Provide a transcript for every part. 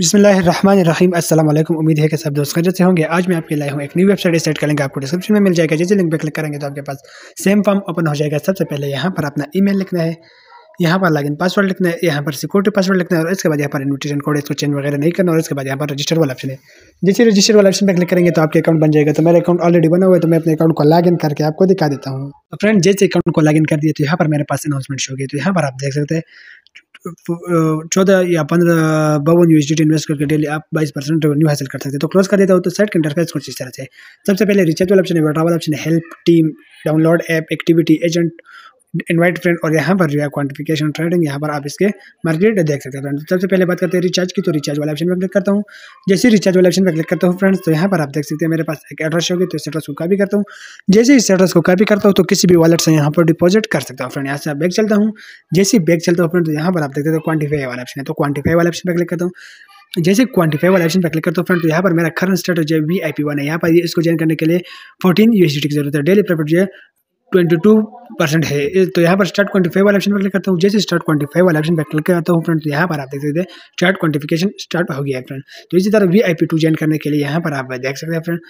बिसमीम अस्सलाम वालेकुम उम्मीद है कि सब दोस्त खरीद से होंगे आज मैं आपके लाए हूँ एक न्यू वेबसाइट सेट करेंगे आपको डिस्क्रिप्शन में मिल जाएगा जैसे लिंक पर क्लिक करेंगे तो आपके पास सेम फॉर्म ओपन हो जाएगा सबसे पहले यहाँ पर अपना ईमेल लिखना है यहाँ पर लॉगिन पासवर्ड लिखना है यहाँ पर सिक्योरिटी पासवर्ड लिखना है और इसके बाद यहाँ पर इन्विटेशन कोड इसको चेंज वगैरह नहीं करना और इसके बाद यहाँ पर रजिस्टर वाला ऑप्शन है जैसे रजिस्टर वाला ऑप्शन पर क्लिक करेंगे तो आपके अकाउंट बन जाएगा तो मेरा अकाउंट ऑलरेडी बना हुआ है तो मैं अपने अकाउंट को लॉग इन करके आपको दिखा देता हूँ फ्रेंड तो जैसे अकाउंट को लॉग इन कर दिया तो यहाँ पर मेरे पास अनाउंसमेंट शो गए तो यहाँ पर आप देख सकते हैं चौदह या पंद्रह बावन यू इन्वेस्ट करके डेली आप बाईस परसेंट रेवेन्यू हासिल कर सकते हैं तो क्लोज कर देता हूँ तो सेट के इंटरफेस कुछ इस तरह से सबसे पहले वाला ऑप्शन है वाला ऑप्शन है help team download app activity agent invite friend और यहाँ पर जो है क्वान्टिफिकेशन ट्रेडिंग यहाँ पर आप इसके मार्केट देख सकते हैं फ्रेंड तो सबसे पहले बात करते हैं रिचार्ज की तो रिचार्ज वाले ऑप्शन पर क्लिक करता हूँ जैसे रिचार्ज वाले ऑप्शन पर क्लिक करता हूँ फ्रेंड्स तो यहाँ पर आप देख सकते हैं मेरे पास एक एड्रेस होगी तो इस एड्रेस को कॉपी करता हूँ जैसे इस एड्रेस को कॉपी करता हूँ तो किसी भी वॉलेट से यहाँ पर डिपॉजिट कर सकता हूँ फ्रेंड यहाँ से आप बैग चलता हूँ जैसे बैग चलता हूँ फ्रेंड तो यहाँ पर आप देखते हो क्वान्टिफाई वाला ऑप्शन है तो क्वान्टिफाई वाला ऑप्शन पर क्लिक करता हूँ जैसे क्वांटिफाई वाला ऑप्शन पर क्लिक करता हूँ फ्रेंड तो यहाँ पर मेरा करंट स्टेटस जो है वी आई पी वन है यहाँ पर इसको ज्वाइन करने के लिए फोर्टीन यू की जरूरत है डेली प्रॉफिट जो है ट्वेंटी परसेंट है तो यहाँ पर स्टार्ट क्वांटिफाई वाला ऑप्शन पर क्लिक करता हूँ जैसे स्टार्ट क्वांटिफाई वाला ऑप्शन पर क्लिक करता हूँ फ्रेंड तो यहाँ पर आप देख सकते हैं स्टार्ट क्वांटिफिकेशन स्टार्ट हो गया है फ्रेंड तो इसी तरह V I P to join करने के लिए यहाँ पर आप देख सकते हैं फ्रेंड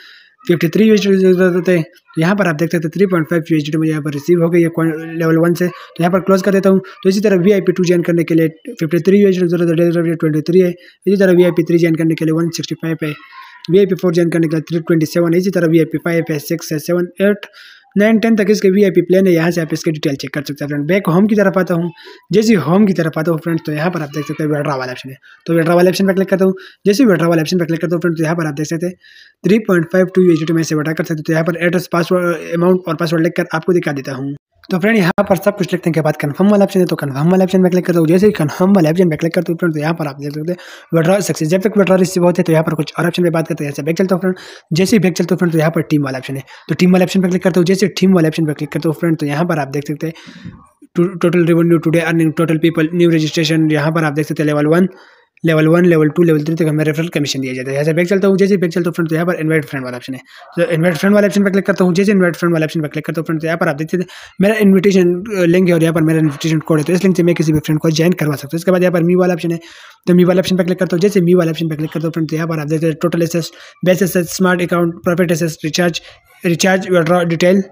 फिफ्टी थ्री यूएच थे यहाँ पर आप देख सकते हैं थ्री पॉइंट फाइव यूएच में यहाँ पर रिसीव हो गई है लेवल वन से तो यहाँ पर क्लोज कर देता हूँ तो इसी तरह V I P to join करने के लिए fifty three uh twenty three है इसी तरह V I P three join करने के लिए वन सिक्सटी फाइव है V I P four join करने के लिए थ्री ट्वेंटी सेवन है इसी तरह वी आई पी फाइव है सिक्स है सेवन एट नाइन टेन तक इसके वी आई प्लान है यहाँ से आप इसके डिटेल चेक कर सकते हैं फ्रेंड बैक होम की तरफ आता हूँ जैसे होम की तरफ आता हूँ फ्रेंड तो यहाँ पर आप देख सकते हैं वेड्रा वाला ऑप्शन है तो वेड्रा वाला ऑप्शन पर क्लिक करता हूँ जैसे वेड्रा वाला ऑप्शन पर क्लिक करता हूँ फ्रेंड तो यहाँ पर आप देख सकते three point five two U H में से वेटा कर सकते हो तो यहाँ पर एड्रेस पासवर्ड अमाउंट और पासवर्ड लिखकर आपको दिखा देता हूँ तो फ्रेंड यहाँ पर सब कुछ लिखने के बाद कन्फर्म वाला ऑप्शन है तो कन्फर्म वाला ऑप्शन में क्लिक करता हूँ जैसे ही कन्फर्म वाला ऑप्शन में क्लिक करते हो फ्रेंड तो यहाँ पर आप देख सकते हैं विड्रॉ सक्सेस जब तक विड्रॉ रिसीव होते हैं तो यहाँ पर कुछ और ऑप्शन पर बात करते हैं जैसे बैक चलते हो फ्रेंड जैसे ही बैग चलते हो फ्रेंड तो यहाँ पर टीम वाला ऑप्शन है तो टीम वाले ऑप्शन पर क्लिक करते हो जैसे टीम वाले ऑप्शन पर क्लिक करते हो फ्रेंड तो यहाँ पर आप देख सकते हैं total revenue today earning total people new registration यहाँ पर आप देख सकते हैं level one level one level two level three तक हमें रेफरल कमीशन दिया जाता है जैसे बैक चलता हूँ जैसे बैक चलता हूँ फ्रेंड तो यहाँ पर इन्वाइट फ्रेंड वाला ऑप्शन है तो इन्वाइट फ्रेंड वाला ऑप्शन पर क्लिक करता हूँ जैसे इन्वाइट फ्रेंड वाला ऑप्शन पर क्लिक करता हूँ फ्रेंड तो यहाँ पर आप देखते हैं मेरा इन्विटेशन लिंक है और यहाँ पर मेरा इन्विटेशन कोड है तो इस लिंक से मैं किसी भी फ्रेंड को ज्वाइन करवा सकता हूँ इसके बाद यहाँ पर मी वाला ऑप्शन है तो मी वाला ऑप्शन पर क्लिक करता हूँ जैसे मी वाला ऑप्शन पर क्लिक करता हूँ फ्रेंड तो यहाँ पर आप देखते हैं total assess base assess smart account profit assess recharge recharge withdraw detail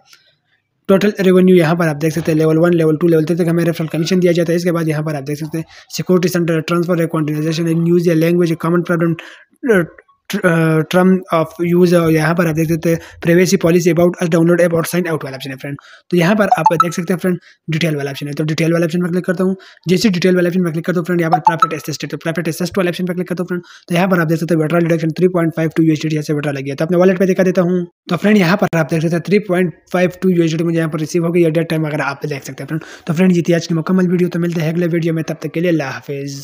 total revenue यहाँ पर आप देख सकते हैं level one level two level three तक हमें रेफरल कमीशन दिया जाता है इसके बाद यहाँ पर आप देख सकते हैं सिक्योरिटी सेंटर ट्रांसफर है क्वान्टिनाइजेशन है न्यूज़ या language common problem term of use और यहाँ पर आप देख सकते हैं privacy policy about us download app और साइन आउट वाला ऑप्शन है फ्रेंड तो यहाँ पर आप देख सकते हैं फ्रेंड डिटेल वाला ऑप्शन है तो डिटेल वाला ऑप्शन पर क्लिक करता हूँ जैसे डिटेल वाला ऑप्शन में क्लिक करता हूँ फ्रेंड यहाँ पर प्रॉफिट एसेस्ट तो प्रॉफिट एसेस्ट वाला ऑप्शन पर क्लिक करता हूँ फ्रेंड तो यहाँ पर आप देख सकते हैं withdrawal deduction three point five two U H D से वेट्रॉल लगी तो अपने वॉलेट पर दिखा देता हूँ तो फ्रेंड यहाँ पर आप देख सकते हैं three point five two U H D मुझे यहाँ पर रिसीव होगी या डेट टाइम अगर आप देख सकते हैं फ्रेंड तो फ्रेंड ये थी आज की मुकम्मल वीडियो तो मिलते हैं अगले वीडियो में तब तक के लिए अल्लाह हाफिज़